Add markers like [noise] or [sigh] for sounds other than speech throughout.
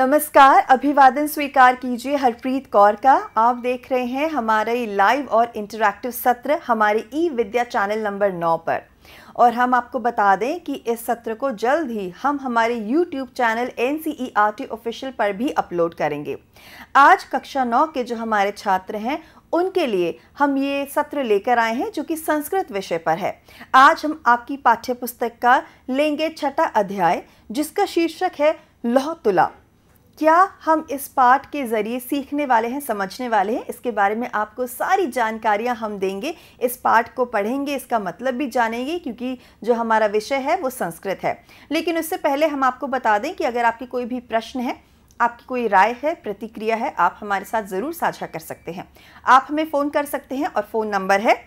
नमस्कार अभिवादन स्वीकार कीजिए हरप्रीत कौर का आप देख रहे हैं हमारे लाइव और इंटरैक्टिव सत्र हमारे ई विद्या चैनल नंबर नौ पर और हम आपको बता दें कि इस सत्र को जल्द ही हम हमारे YouTube channel N C E R T official पर भी अपलोड करेंगे आज कक्षा नौ के जो हमारे छात्र हैं उनके लिए हम ये सत्र लेकर आए हैं जो कि संस्कृत विषय पर है आज हम आपकी पाठ्य पुस्तक का लेंगे छठा अध्याय जिसका शीर्षक है लौह तुला क्या हम इस पाठ के ज़रिए सीखने वाले हैं समझने वाले हैं इसके बारे में आपको सारी जानकारियां हम देंगे इस पाठ को पढ़ेंगे इसका मतलब भी जानेंगे क्योंकि जो हमारा विषय है वो संस्कृत है लेकिन उससे पहले हम आपको बता दें कि अगर आपके कोई भी प्रश्न है आपकी कोई राय है प्रतिक्रिया है आप हमारे साथ ज़रूर साझा कर सकते हैं आप हमें फ़ोन कर सकते हैं और फ़ोन नंबर है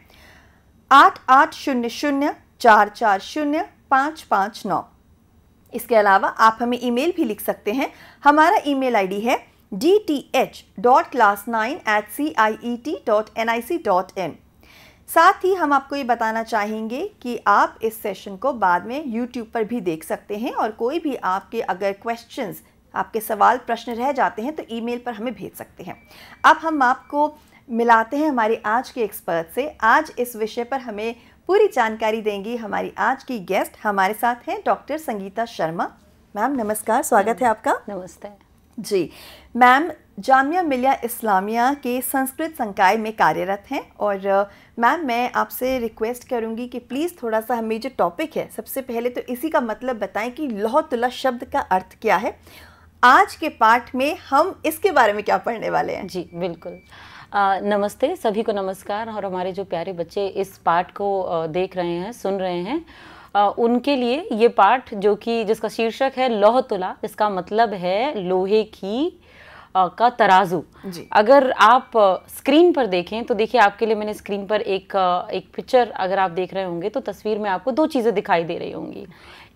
आठ आठ शून्य शून्य चार चार शून्य पाँच पाँच नौ इसके अलावा आप हमें ईमेल भी लिख सकते हैं हमारा ईमेल आईडी है D T H dot class nine at C I E T dot N I C dot in साथ ही हम आपको ये बताना चाहेंगे कि आप इस सेशन को बाद में यूट्यूब पर भी देख सकते हैं और कोई भी आपके अगर क्वेश्चंस आपके सवाल प्रश्न रह जाते हैं तो ईमेल पर हमें भेज सकते हैं अब हम आपको मिलाते हैं हमारे आज के एक्सपर्ट से आज इस विषय पर हमें पूरी जानकारी देंगी हमारी आज की गेस्ट हमारे साथ हैं डॉक्टर संगीता शर्मा मैम नमस्कार स्वागत है आपका नमस्ते जी मैम जामिया मिलिया इस्लामिया के संस्कृत संकाय में कार्यरत हैं और मैम मैं आपसे रिक्वेस्ट करूंगी कि प्लीज़ थोड़ा सा हमें जो टॉपिक है सबसे पहले तो इसी का मतलब बताएं कि लौह तुला शब्द का अर्थ क्या है आज के पाठ में हम इसके बारे में क्या पढ़ने वाले हैं जी बिल्कुल आ, नमस्ते सभी को नमस्कार और हमारे जो प्यारे बच्चे इस पाठ को देख रहे हैं सुन रहे हैं आ, उनके लिए ये पाठ जो कि जिसका शीर्षक है लोह तुला इसका मतलब है लोहे की आ, का तराजू अगर आप स्क्रीन पर देखें तो देखिए आपके लिए मैंने स्क्रीन पर एक एक पिक्चर अगर आप देख रहे होंगे तो तस्वीर में आपको दो चीज़ें दिखाई दे रही होंगी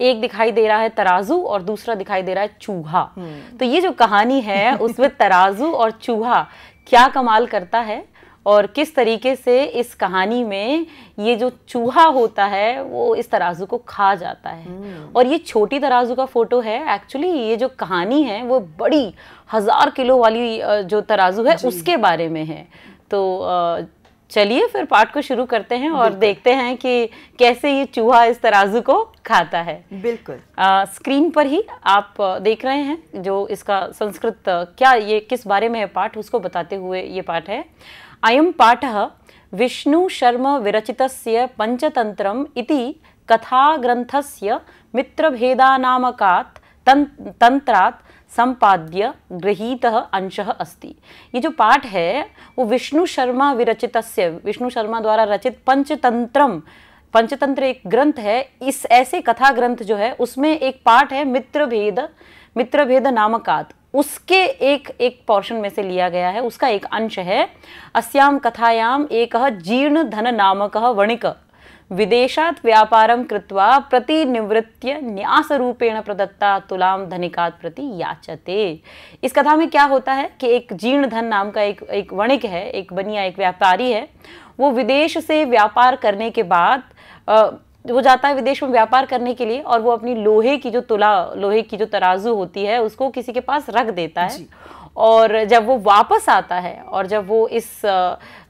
एक दिखाई दे रहा है तराजू और दूसरा दिखाई दे रहा है चूहा हम्म। तो ये जो कहानी है [laughs] उसमें तराजू और चूहा क्या कमाल करता है और किस तरीके से इस कहानी में ये जो चूहा होता है वो इस तराजू को खा जाता है हम्म। और ये छोटी तराजू का फोटो है एक्चुअली ये जो कहानी है वो बड़ी हज़ार किलो वाली जो तराजू है उसके बारे में है तो चलिए फिर पाठ को शुरू करते हैं और देखते हैं कि कैसे ये चूहा इस तराजू को खाता है बिल्कुल आ, स्क्रीन पर ही आप देख रहे हैं जो इसका संस्कृत क्या ये किस बारे में है पाठ उसको बताते हुए ये पाठ है अयम पाठ विष्णु शर्म विरचित पंचतंत्र इति कथाग्रंथस्य मित्रभेदानामकात् तं तंत्रात् संपाद्य गृहीत अंश अस्ति ये जो पाठ है वो विष्णु शर्मा विरचित विष्णु शर्मा द्वारा रचित पंचतंत्र पंचतंत्र एक ग्रंथ है इस ऐसे कथा ग्रंथ जो है उसमें एक पाठ है मित्र भेद मित्र भेद नामकात उसके एक एक पोर्शन में से लिया गया है उसका एक अंश है अस्याम कथायाम एक जीर्ण धन नामक वणिक विदेशा व्यापार कृत्वा प्रतिनिवृत्य रूपेण प्रदत्ता तुलाम धनिकात प्रति याचते इस कथा में क्या होता है कि एक जीर्ण धन नाम का एक एक वणिक है एक बनिया एक व्यापारी है वो विदेश से व्यापार करने के बाद वो जाता है विदेश में व्यापार करने के लिए और वो अपनी लोहे की जो तुला लोहे की जो तराजू होती है उसको किसी के पास रख देता है और जब वो वापस आता है और जब वो इस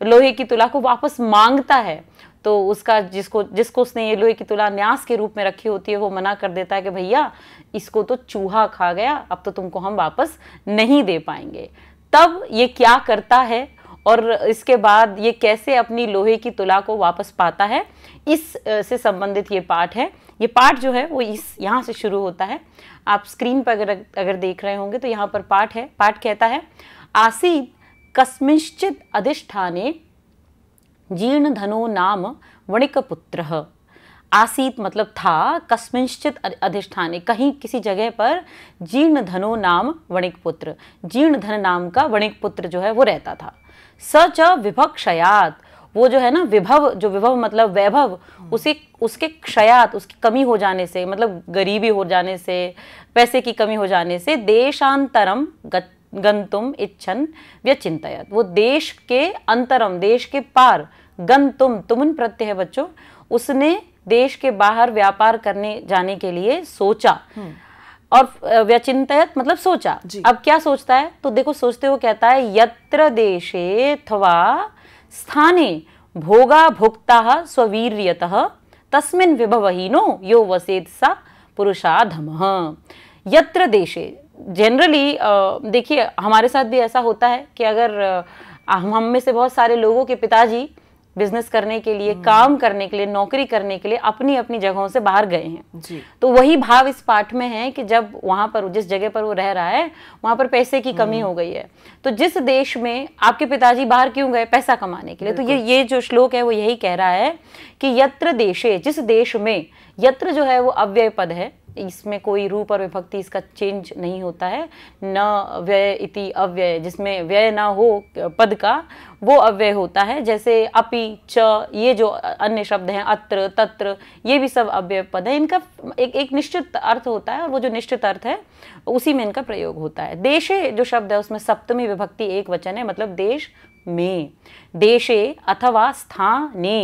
लोहे की तुला को वापस मांगता है तो उसका जिसको जिसको उसने ये लोहे की तुला न्यास के रूप में रखी होती है वो मना कर देता है कि भैया इसको तो चूहा खा गया अब तो तुमको हम वापस नहीं दे पाएंगे तब ये क्या करता है और इसके बाद ये कैसे अपनी लोहे की तुला को वापस पाता है इस से संबंधित ये पाठ है ये पाठ जो है वो इस यहाँ से शुरू होता है आप स्क्रीन पर अगर अगर देख रहे होंगे तो यहाँ पर पाठ है पाठ कहता है आसीद कस्मिश्चित अधिष्ठाने जीर्णधनो नाम वणिकपुत्र आसीत मतलब था कस्मिंश्चित अधिष्ठाने कहीं किसी जगह पर जीर्णधनो नाम वणिकपुत्र जीर्णधन नाम का वणिकपुत्र जो है वो रहता था स च विभक्षयात वो जो है ना विभव जो विभव मतलब वैभव उसे उसके क्षयात उसकी कमी हो जाने से मतलब गरीबी हो जाने से पैसे की कमी हो जाने से देशांतरम गत गंतुम इच्छन व्यचिंतयत वो देश के अंतरम देश के पार गंतुम तुमन प्रत्यय है बच्चों उसने देश के बाहर व्यापार करने जाने के लिए सोचा हम्म। और व्यचिंतयत मतलब सोचा अब क्या सोचता है तो देखो सोचते हुए कहता है यत्र देशे थवा स्थाने भोगा भुक्ता स्वीरियत तस्मिन विभवहीनो यो वसेत सा पुरुषाधम यत्र देशे जनरली देखिए हमारे साथ भी ऐसा होता है कि अगर हम हम में से बहुत सारे लोगों के पिताजी बिजनेस करने के लिए हम्म। काम करने के लिए नौकरी करने के लिए अपनी अपनी जगहों से बाहर गए हैं जी। तो वही भाव इस पाठ में है कि जब वहां पर जिस जगह पर वो रह रहा है वहां पर पैसे की कमी हम्म। हो गई है तो जिस देश में आपके पिताजी बाहर क्यों गए पैसा कमाने के लिए तो ये ये जो श्लोक है वो यही कह रहा है कि यत्र देशे जिस देश में यत्र जो है वो अव्यय पद है इसमें कोई रूप और विभक्ति इसका चेंज नहीं होता है न व्यय इति अव्यय जिसमें व्यय ना हो पद का वो अव्यय होता है जैसे अपि च ये जो अन्य शब्द हैं अत्र तत्र ये भी सब अव्यय पद है इनका एक एक निश्चित अर्थ होता है और वो जो निश्चित अर्थ है उसी में इनका प्रयोग होता है देशे जो शब्द है उसमें सप्तमी विभक्ति एक वचन है मतलब देश में देशे अथवा स्थाने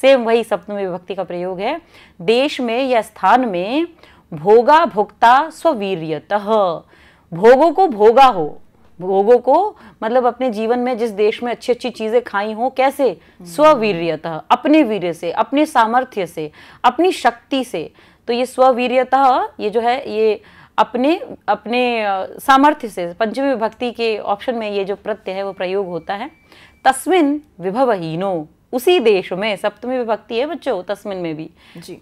सेम वही सप्तमी विभक्ति का प्रयोग है देश में या स्थान में भोगा भुक्ता स्ववीर्यत भोगों को भोगा हो भोगों को मतलब अपने जीवन में जिस देश में अच्छी अच्छी चीजें खाई हो कैसे स्ववीर्यतः अपने वीर्य से अपने सामर्थ्य से अपनी शक्ति से तो ये स्ववीर्यतः ये जो है ये अपने अपने सामर्थ्य से पंचमी विभक्ति के ऑप्शन में ये जो प्रत्यय है वो प्रयोग होता है तस्मिन विभवहीनो उसी देश में सप्तमी विभक्ति है बच्चों तस्मिन में भी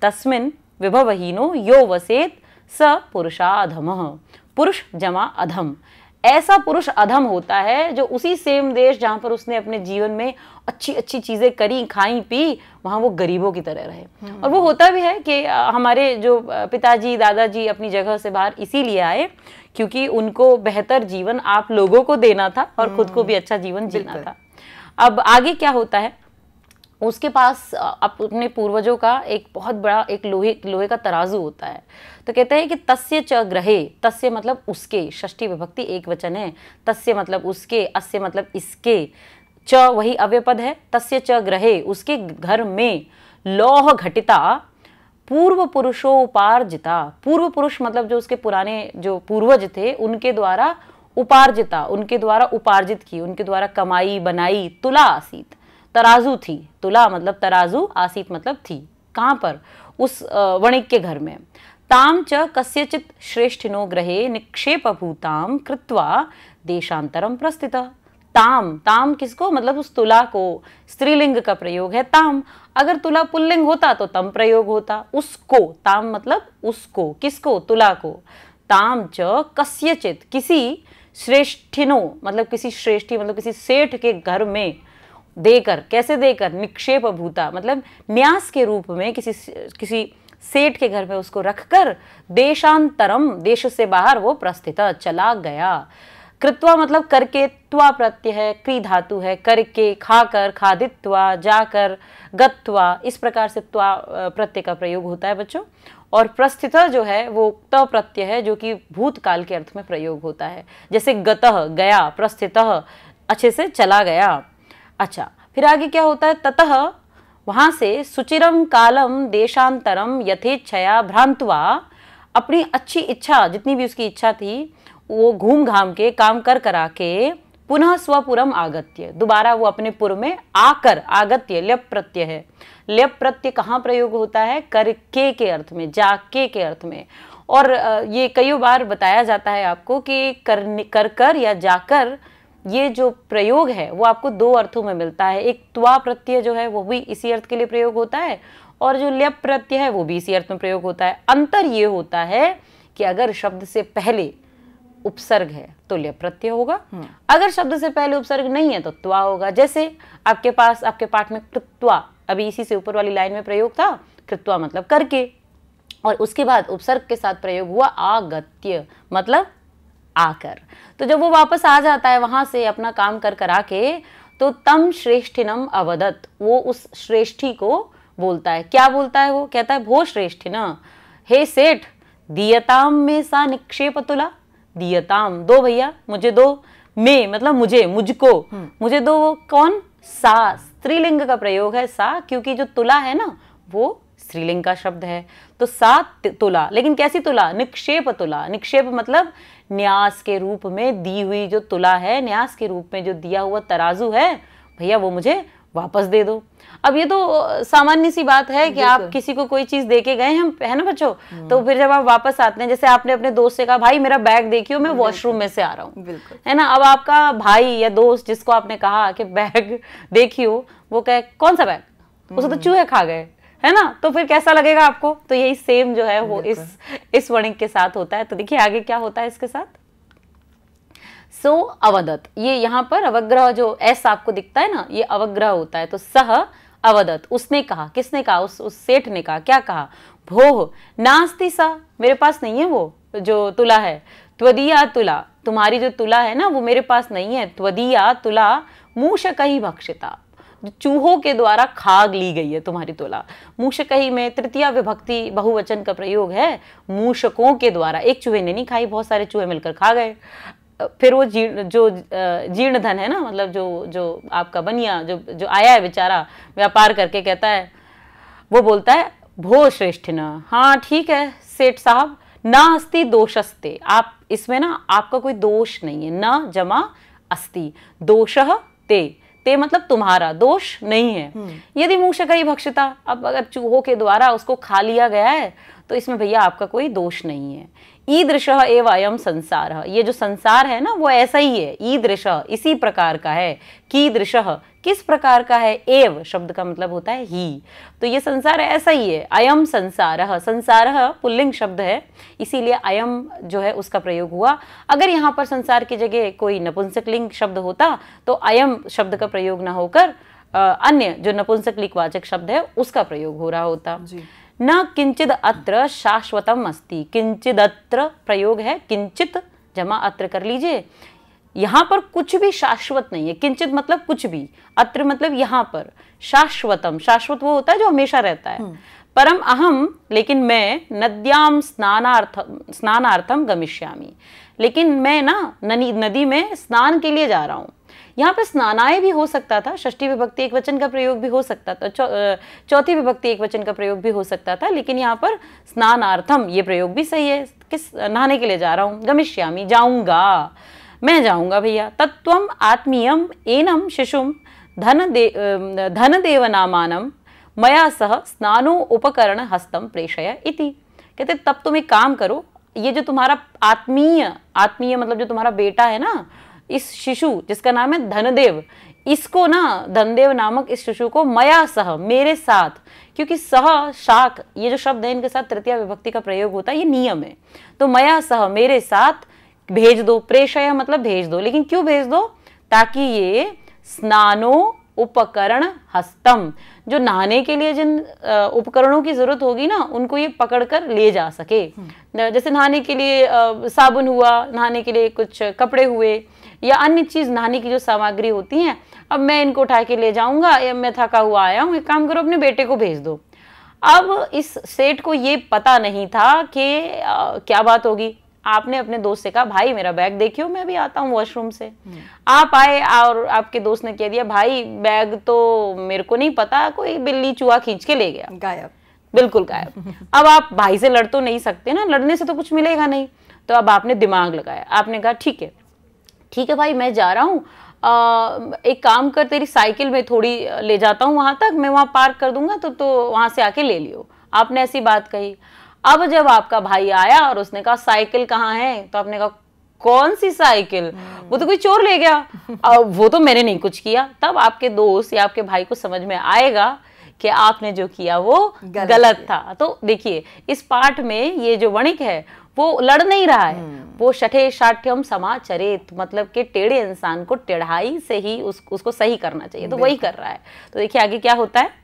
तस्मिन विभवहीनो यो वसेत स पुरुषाधम पुरुष जमा अधम ऐसा पुरुष अधम होता है जो उसी सेम देश जहाँ पर उसने अपने जीवन में अच्छी अच्छी चीज़ें करी खाई पी वहाँ वो गरीबों की तरह रहे हम्म। और वो होता भी है कि हमारे जो पिताजी दादाजी अपनी जगह से बाहर इसीलिए आए क्योंकि उनको बेहतर जीवन आप लोगों को देना था और खुद को हम्म। भी अच्छा जीवन जीना था अब आगे क्या होता है उसके पास अपने पूर्वजों का एक बहुत बड़ा एक लोहे लोहे का तराजू होता है तो कहते हैं कि तस्य च ग्रहे तस्य मतलब उसके षष्ठी विभक्ति एक वचन है तस्य मतलब उसके अस्य मतलब इसके च वही अव्यपद है तस्य च ग्रहे उसके घर में लौह घटिता पूर्व पुरुषोपार्जिता पूर्व पुरुष मतलब जो उसके पुराने जो पूर्वज थे उनके द्वारा उपार्जिता उनके द्वारा उपार्जित की उनके द्वारा कमाई बनाई तुला आसीत तराजू थी तुला मतलब तराजू आसीत मतलब थी कहाँ पर उस वणिक के घर में ताम च कस्यचित श्रेष्ठिनो ग्रहे भूताम कृत्वा देशांतरम प्रस्थित ताम ताम किसको मतलब उस तुला को स्त्रीलिंग का प्रयोग है ताम अगर तुला पुल्लिंग होता तो तम प्रयोग होता उसको ताम मतलब उसको किसको तुला को ताम च कस्यचित किसी श्रेष्ठिनो मतलब किसी श्रेष्ठी मतलब किसी सेठ के घर में देकर कैसे देकर निक्षेप भूता मतलब न्यास के रूप में किसी किसी सेठ के घर में उसको रखकर देशांतरम देश से बाहर वो प्रस्थित चला गया कृत्वा मतलब करके त्वा प्रत्यय है क्री धातु है करके खाकर खादित्वा जाकर गत्वा इस प्रकार से त्वा प्रत्यय का प्रयोग होता है बच्चों और प्रस्थित जो है वो त प्रत्यय है जो कि भूतकाल के अर्थ में प्रयोग होता है जैसे गतः गया प्रस्थित अच्छे से चला गया अच्छा फिर आगे क्या होता है ततः वहां से सुचिरम कालम देशांतरम यथेच्छया भ्रांतवा अपनी अच्छी इच्छा जितनी भी उसकी इच्छा थी वो घूम घाम के काम कर करा के पुनः स्वपुरम आगत्य दोबारा वो अपने पुर में आकर आगत्य लेप प्रत्यय है लेप प्रत्यय कहाँ प्रयोग होता है कर के के अर्थ में जा के के अर्थ में और ये कई बार बताया जाता है आपको कि कर, कर या जाकर ये जो प्रयोग है वो आपको दो अर्थों में मिलता है एक त्वा प्रत्यय जो है वो भी इसी अर्थ के लिए प्रयोग होता है और जो लेप प्रत्यय है वो भी इसी अर्थ में प्रयोग होता है अंतर ये होता है कि अगर शब्द से पहले उपसर्ग है तो लय प्रत्यय होगा हम्म। अगर शब्द से पहले उपसर्ग नहीं है तो त्वा होगा जैसे आपके पास आपके पाठ में कृत्वा अभी इसी से ऊपर वाली लाइन में प्रयोग था कृत्वा मतलब करके और उसके बाद उपसर्ग के साथ प्रयोग हुआ आगत्य मतलब आकर तो जब वो वापस आ जाता है वहां से अपना काम कर करा के तो तम श्रेष्ठिनम अवदत वो उस श्रेष्ठी को बोलता है क्या बोलता है वो कहता है भो श्रेष्ठ न हे सेठ दियताम में सा निक्षेप तुला दियताम दो भैया मुझे दो मैं मतलब मुझे मुझको हम्म। मुझे दो वो कौन सा स्त्रीलिंग का प्रयोग है सा क्योंकि जो तुला है ना वो स्त्रीलिंग का शब्द है तो सा तुला लेकिन कैसी तुला निक्षेप तुला निक्षेप मतलब न्यास के रूप में दी हुई जो तुला है न्यास के रूप में जो दिया हुआ तराजू है भैया वो मुझे वापस दे दो अब ये तो सामान्य सी बात है कि आप किसी को कोई चीज देके गए हैं है ना बच्चों हम्म। तो फिर जब आप वापस आते हैं जैसे आपने अपने दोस्त से कहा भाई मेरा बैग देखियो मैं वॉशरूम में से आ रहा हूँ है ना अब आपका भाई या दोस्त जिसको आपने कहा कि बैग [laughs] देखियो वो कहे कौन सा बैग उसे तो हम्म। चूहे खा गए है ना तो फिर कैसा लगेगा आपको तो यही सेम जो है वो इस इस वर्णिक के साथ होता है तो देखिए आगे क्या होता है इसके साथ सो so, अवदत ये यहां पर अवग्रह जो एस आपको दिखता है ना ये अवग्रह होता है तो सह अवदत उसने कहा किसने कहा उस उस सेठ ने कहा क्या कहा भोह नास्ती सा मेरे पास नहीं है वो जो तुला है त्वदीया तुला तुम्हारी जो तुला है ना वो मेरे पास नहीं है त्वदीया तुला मूश कही भक्षिता चूहों के द्वारा खाग ली गई है तुम्हारी तुला मूषकही में तृतीय विभक्ति बहुवचन का प्रयोग है मूषकों के द्वारा एक चूहे ने नहीं खाई बहुत सारे चूहे मिलकर खा गए फिर वो जीर्ण जो जीर्ण धन है ना मतलब जो जो आपका बनिया जो जो आया है बेचारा व्यापार करके कहता है वो बोलता है भो श्रेष्ठ न हाँ ठीक है सेठ साहब ना अस्ति अस्ते आप इसमें ना आपका कोई दोष नहीं है न जमा अस्ति दोष ते ते मतलब तुम्हारा दोष नहीं है हम्म। यदि मूषक ही भक्षता अब अगर चूहों के द्वारा उसको खा लिया गया है तो इसमें भैया आपका कोई दोष नहीं है ईदृश एव अयम संसार ये जो संसार है ना वो ऐसा ही है ईदृश इसी प्रकार का है कीदृश किस प्रकार का है एव शब्द का मतलब होता है ही तो ये संसार ऐसा ही है अयम संसार संसार पुल्लिंग शब्द है इसीलिए अयम जो है उसका प्रयोग हुआ अगर यहाँ पर संसार की जगह कोई नपुंसकलिंग शब्द होता तो अयम शब्द का प्रयोग ना होकर अन्य जो वाचक शब्द है उसका प्रयोग हो रहा होता जी। न किंचित अत्र शाश्वतम अस्ति अत्र प्रयोग है किंचित जमा अत्र कर लीजिए यहाँ पर कुछ भी शाश्वत नहीं है किंचित मतलब कुछ भी अत्र मतलब यहाँ पर शाश्वतम शाश्वत वो होता है जो हमेशा रहता है हम्म। परम अहम लेकिन मैं नद्याम स्नानार्थ स्नानार्थम गमिष्यामी लेकिन मैं ना नदी में स्नान के लिए जा रहा हूँ यहाँ पे स्नानाय भी हो सकता था षष्ठी विभक्ति एक वचन का प्रयोग भी हो सकता था चौथी विभक्ति एक वचन का प्रयोग भी हो सकता था लेकिन यहाँ पर स्नानार्थम ये प्रयोग भी सही है किस नहाने के लिए जा रहा हूँ गमिष्यामी जाऊँगा मैं जाऊँगा भैया तत्व आत्मीयम एनम शिशुम धन दे धन देवनामानम मया सह स्नानो उपकरण हस्तम प्रेषय इति कहते तब तुम एक काम करो ये जो तुम्हारा आत्मीय आत्मीय मतलब जो तुम्हारा बेटा है ना इस शिशु जिसका नाम है धनदेव इसको ना धनदेव नामक इस शिशु को मया सह मेरे साथ क्योंकि सह शाक ये जो शब्द है इनके साथ तृतीय विभक्ति का प्रयोग होता है ये नियम है तो मया सह मेरे साथ भेज दो प्रेषय मतलब भेज दो लेकिन क्यों भेज दो ताकि ये स्नानो उपकरण हस्तम जो नहाने के लिए जिन उपकरणों की जरूरत होगी ना उनको ये पकड़ कर ले जा सके जैसे नहाने के लिए साबुन हुआ नहाने के लिए कुछ कपड़े हुए या अन्य चीज़ नहाने की जो सामग्री होती है अब मैं इनको उठा के ले जाऊंगा या मैं थका हुआ आया हूँ एक काम करो अपने बेटे को भेज दो अब इस सेठ को ये पता नहीं था कि क्या बात होगी आपने अपने दोस्त से कहा भाई मेरा बैग देखियो मैं भी आता हूँ वॉशरूम से हम्म। आप आए और आपके दोस्त ने कह दिया भाई बैग तो मेरे को नहीं पता कोई बिल्ली चूहा खींच के ले गया गायब बिल्कुल गायब अब आप भाई से लड़ तो नहीं सकते ना लड़ने से तो कुछ मिलेगा नहीं तो अब आपने दिमाग लगाया आपने कहा ठीक है ठीक है भाई मैं जा रहा हूँ एक काम कर तेरी साइकिल में थोड़ी ले जाता हूँ वहाँ तक मैं वहाँ पार्क कर दूंगा तो तो वहाँ से आके ले लियो आपने ऐसी बात कही अब जब आपका भाई आया और उसने कहा साइकिल कहाँ है तो आपने कहा कौन सी साइकिल वो तो कोई चोर ले गया [laughs] अब वो तो मैंने नहीं कुछ किया तब आपके दोस्त या आपके भाई को समझ में आएगा कि आपने जो किया वो गलत, गलत था तो देखिए इस पार्ट में ये जो वणिक है वो लड़ नहीं रहा है हम्म। वो शठे शाठ्यम समाचरित मतलब कि टेढ़े इंसान को टेढ़ाई से ही उस, उसको सही करना चाहिए तो वही कर रहा है तो देखिए आगे क्या होता है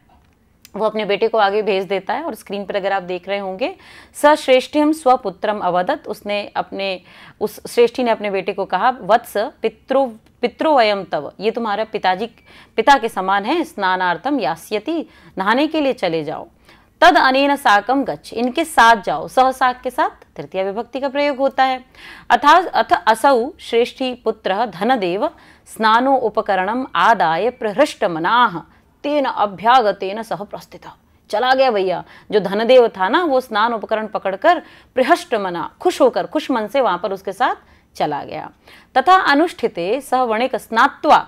वो अपने बेटे को आगे भेज देता है और स्क्रीन पर अगर आप देख रहे होंगे स सश्रेष्ठिम स्वपुत्रम अवदत उसने अपने उस श्रेष्ठी ने अपने बेटे को कहा वत्स पित्रो पित्रोवयम तव ये तुम्हारा पिताजी पिता के समान है स्नानार्थम यास्यति नहाने के लिए चले जाओ तद अनेन साकम गच्छ इनके साथ जाओ सह साक के साथ तृतीय विभक्ति का प्रयोग होता है अथा अथ असौ श्रेष्ठी पुत्र धनदेव स्नानो उपकरणम आदाय प्रहृष्ट मनाह तेन अभ्यागतेन सह प्रस्थित चला गया भैया जो धनदेव था ना वो स्नान उपकरण पकड़कर प्रहृष्ट मना खुश होकर खुश मन से वहां पर उसके साथ चला गया तथा अनुष्ठिते सह वणिक स्नात्वा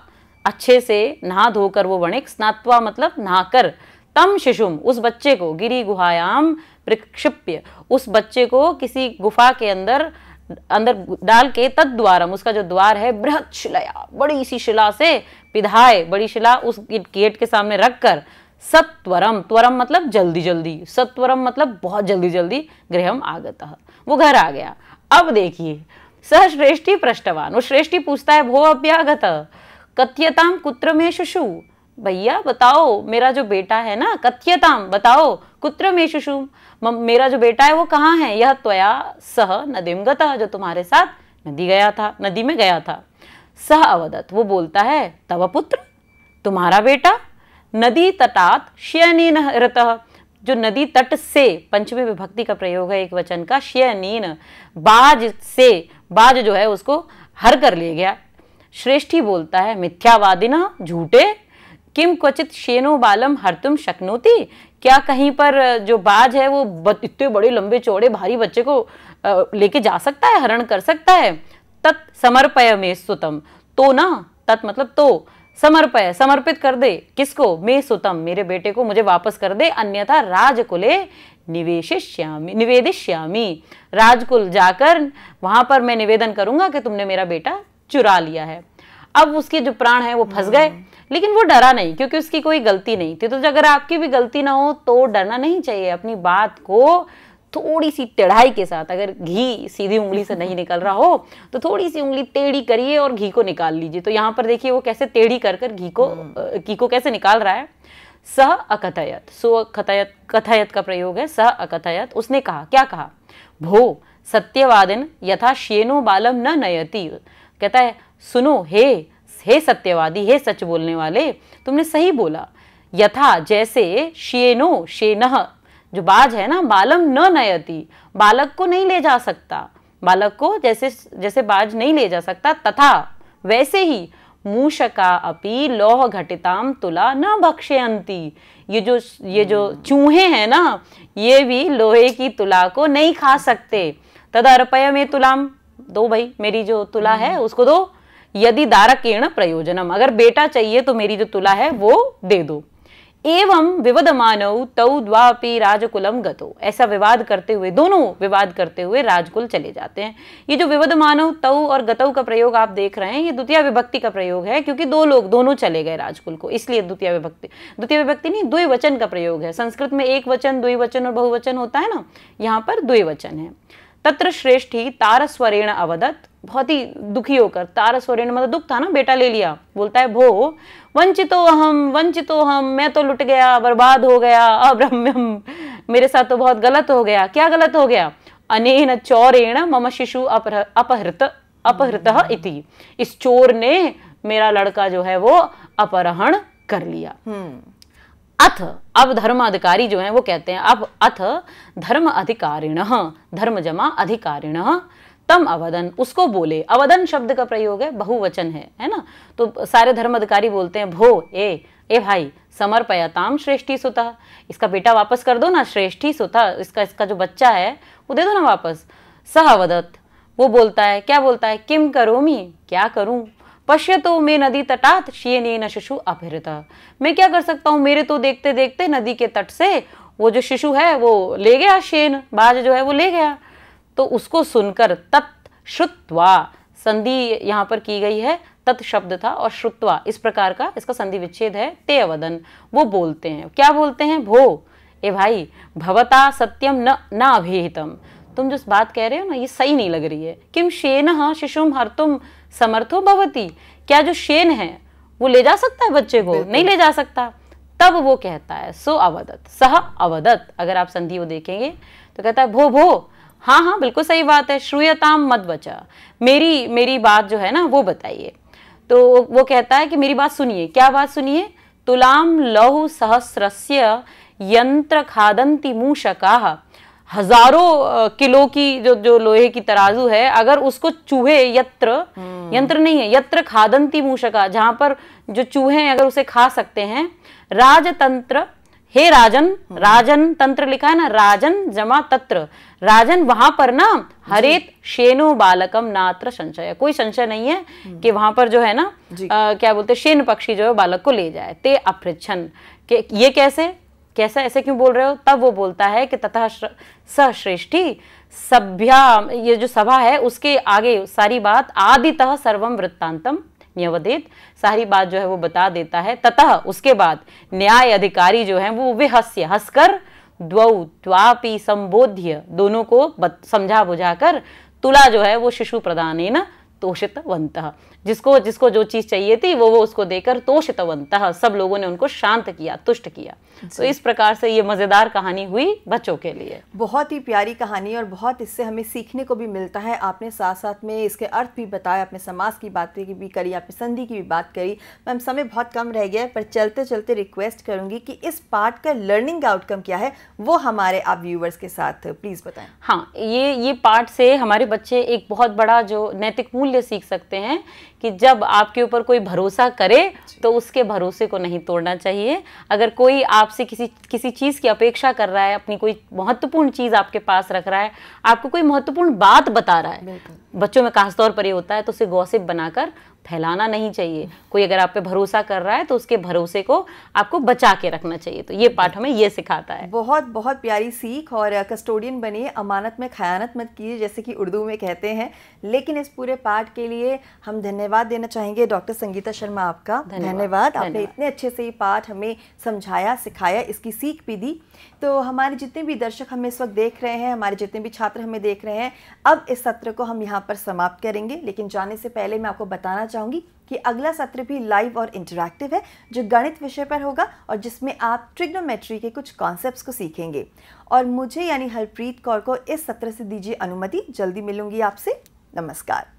अच्छे से नहा धोकर वो वणिक स्नात्वा मतलब नहाकर तम शिशुम उस बच्चे को गिरी गुहायाम प्रक्षिप्य उस बच्चे को किसी गुफा के अंदर अंदर डाल के तद द्वारम उसका जो द्वार है बृहत शिलाया बड़ी सी शिला से पिधाए बड़ी शिला उस गेट के सामने रखकर सत्वरम त्वरम मतलब जल्दी जल्दी सत्वरम मतलब बहुत जल्दी जल्दी गृहम आगत वो घर आ गया अब देखिए सह श्रेष्ठी पृष्ठवान वो श्रेष्ठी पूछता है भो अभ्यागत कथ्यताम कुत्र में शिशु भैया बताओ मेरा जो बेटा है ना कथ्यताम बताओ कुत्र में शिशु मेरा जो बेटा है वो कहाँ है यह त्वया सह नदीम में जो तुम्हारे साथ नदी गया था नदी में गया था सह अवदत वो बोलता है तव पुत्र तुम्हारा बेटा नदी तटात शयनीन रत जो नदी तट से पंचमी विभक्ति का प्रयोग है एक वचन का शयनीन बाज से बाज जो है उसको हर कर ले गया श्रेष्ठी बोलता है मिथ्यावादिना झूठे किम क्वचित शेनो बालम हर तुम शक्नोती क्या कहीं पर जो बाज है वो इतने बड़े लंबे चौड़े भारी बच्चे को लेके जा सकता है हरण कर सकता है तत् समर्पय में सुतम तो ना तत् मतलब तो समर्पय समर्पित कर दे किसको मे सुतम मेरे बेटे को मुझे वापस कर दे अन्यथा राजकुले निवेशिष्यामी निवेदिष्यामी राजकुल जाकर वहां पर मैं निवेदन करूंगा कि तुमने मेरा बेटा चुरा लिया है अब उसके जो प्राण है वो फंस गए हाँ। लेकिन वो डरा नहीं क्योंकि उसकी कोई गलती नहीं थी तो अगर आपकी भी गलती ना हो तो डरना नहीं चाहिए अपनी बात को थोड़ी सी टेढ़ाई के साथ अगर घी सीधी उंगली से नहीं निकल रहा हो तो थोड़ी सी उंगली टेढ़ी करिए और घी को निकाल लीजिए तो यहाँ पर देखिए वो कैसे टेढ़ी कर कर घी को हम्म। घी को कैसे निकाल रहा है सह अकथयत सो अकथयत कथयत का प्रयोग है सह अकथयत उसने कहा क्या कहा भो सत्यवादिन यथा शेनो बालम न नयती कहता है सुनो हे हे सत्यवादी हे सच बोलने वाले तुमने सही बोला यथा जैसे शेनो शेनह जो बाज है ना बालम न नयति बालक को नहीं ले जा सकता बालक को जैसे जैसे बाज नहीं ले जा सकता तथा वैसे ही मूषका अपि लौह घटिताम तुला न भक्ष्यंती ये जो ये जो हम्म। चूहे हैं ना ये भी लोहे की तुला को नहीं खा सकते तद अर्पय में तुलाम दो भाई मेरी जो तुला है हम्म। उसको दो यदि दारकेण प्रयोजनम अगर बेटा चाहिए तो मेरी जो तुला है वो दे दो एवं विवद मानव तौ द्वापी राजकुलम गतो ऐसा विवाद करते हुए दोनों विवाद करते हुए राजकुल चले जाते हैं ये जो विवद मानव तव और गतऊ का प्रयोग आप देख रहे हैं ये द्वितीय विभक्ति का प्रयोग है क्योंकि दो लोग दोनों चले गए राजकुल को इसलिए द्वितीय विभक्ति द्वितीय विभक्ति नहीं द्विवचन का प्रयोग है संस्कृत में एक वचन द्विवचन और बहुवचन होता है ना यहाँ पर द्विवचन है तत्र श्रेष्ठी तारस्वरेण अवदत बहुत ही दुखी होकर तारस्वरेण मतलब दुख था ना बेटा ले लिया बोलता है भो वंचितो हम वंचितो हम मैं तो लुट गया बर्बाद हो गया अब्रम्यम मेरे साथ तो बहुत गलत हो गया क्या गलत हो गया अनेन चौरेण मम शिशु अपहृत अपहृत हम्म। इति इस चोर ने मेरा लड़का जो है वो अपहरण कर लिया हम्म। अथ अब धर्म अधिकारी जो है वो कहते हैं अब अथ धर्म अधिकारिण धर्म जमा अधिकारिण तम अवदन उसको बोले अवदन शब्द का प्रयोग है बहुवचन है है ना तो सारे धर्म अधिकारी बोलते हैं भो ए ए भाई समर्पयताम श्रेष्ठी सुता इसका बेटा वापस कर दो ना श्रेष्ठी सुता इसका इसका जो बच्चा है वो दे दो ना वापस सह अवदत वो बोलता है क्या बोलता है किम करोमी क्या करूं पश्यतो मे नदी तटात शियने न शिशु अपहृत मैं क्या कर सकता हूँ मेरे तो देखते देखते नदी के तट से वो जो शिशु है वो ले गया शेन बाज जो है वो ले गया तो उसको सुनकर तत् श्रुत्वा संधि यहाँ पर की गई है तत् शब्द था और श्रुत्वा इस प्रकार का इसका संधि विच्छेद है ते अवदन वो बोलते हैं क्या बोलते हैं भो ए भाई भवता सत्यम न न अभिहितम तुम जो बात कह रहे हो ना ये सही नहीं लग रही है किम शेन शिशुम हर तुम समर्थो भवती क्या जो शेन है वो ले जा सकता है बच्चे को नहीं ले जा सकता तब वो कहता है सो अवदत सह अवदत अगर आप संधि वो देखेंगे तो कहता है भो भो हाँ हाँ बिल्कुल सही बात है श्रूयताम मत बचा मेरी मेरी बात जो है ना वो बताइए तो वो कहता है कि मेरी बात सुनिए क्या बात सुनिए तुलाम लहु सहस्रस्य यंत्र खादंती मूषका हजारों किलो की जो जो लोहे की तराजू है अगर उसको चूहे यत्र हम्म। यंत्र नहीं है यत्र खादंती मूषका जहां पर जो चूहे अगर उसे खा सकते हैं राजतंत्र हे राजन हम्म। राजन तंत्र लिखा है ना राजन जमा तत्र राजन वहां पर ना हरेत शेनो बालकम नात्र संशय कोई संशय नहीं है हम्म। कि वहां पर जो है ना आ, क्या बोलते शेन पक्षी जो है बालक को ले जाए ते के ये कैसे कैसा ऐसे क्यों बोल रहे हो तब वो बोलता है कि तथा सश्रेष्ठी सभ्या ये जो सभा है उसके आगे सारी बात आदितः सर्वम वृत्तांतम न्यवदित सारी बात जो है वो बता देता है ततः उसके बाद न्याय अधिकारी जो है वो विहस्य हंसकर द्वौ त्वापि संबोध्य दोनों को समझा बुझाकर तुला जो है वो शिशु प्रदान तोषितवंत जिसको जिसको जो चीज़ चाहिए थी वो वो उसको देकर तोषितवंत सब लोगों ने उनको शांत किया तुष्ट किया तो इस प्रकार से ये मज़ेदार कहानी हुई बच्चों के लिए बहुत ही प्यारी कहानी और बहुत इससे हमें सीखने को भी मिलता है आपने साथ साथ में इसके अर्थ भी बताया अपने समाज की बातें की भी करी आपने संधि की भी बात करी मैम समय बहुत कम रह गया है पर चलते चलते रिक्वेस्ट करूंगी कि इस पार्ट का लर्निंग आउटकम क्या है वो हमारे आप व्यूवर्स के साथ प्लीज़ बताएं हाँ ये ये पार्ट से हमारे बच्चे एक बहुत बड़ा जो नैतिक मूल्य मूल्य सीख सकते हैं कि जब आपके ऊपर कोई भरोसा करे तो उसके भरोसे को नहीं तोड़ना चाहिए अगर कोई आपसे किसी किसी चीज़ की अपेक्षा कर रहा है अपनी कोई महत्वपूर्ण चीज़ आपके पास रख रहा है आपको कोई महत्वपूर्ण बात बता रहा है बच्चों में खासतौर पर ये होता है तो उसे गौसिप बनाकर फैलाना नहीं चाहिए कोई अगर आप पे भरोसा कर रहा है तो उसके भरोसे को आपको बचा के रखना चाहिए तो ये पाठ हमें ये सिखाता है बहुत बहुत प्यारी सीख और कस्टोडियन बनिए अमानत में खयानत मत कीजिए जैसे कि उर्दू में कहते हैं लेकिन इस पूरे पाठ के लिए हम धन्यवाद धन्यवाद देना चाहेंगे डॉक्टर संगीता शर्मा आपका धन्यवाद आपने इतने अच्छे से ये पाठ हमें समझाया सिखाया इसकी सीख भी दी तो हमारे जितने भी दर्शक हमें इस वक्त देख रहे हैं हमारे जितने भी छात्र हमें देख रहे हैं अब इस सत्र को हम यहाँ पर समाप्त करेंगे लेकिन जाने से पहले मैं आपको बताना चाहूँगी कि अगला सत्र भी लाइव और इंटरैक्टिव है जो गणित विषय पर होगा और जिसमें आप ट्रिग्नोमेट्री के कुछ कॉन्सेप्ट्स को सीखेंगे और मुझे यानी हरप्रीत कौर को इस सत्र से दीजिए अनुमति जल्दी मिलूंगी आपसे नमस्कार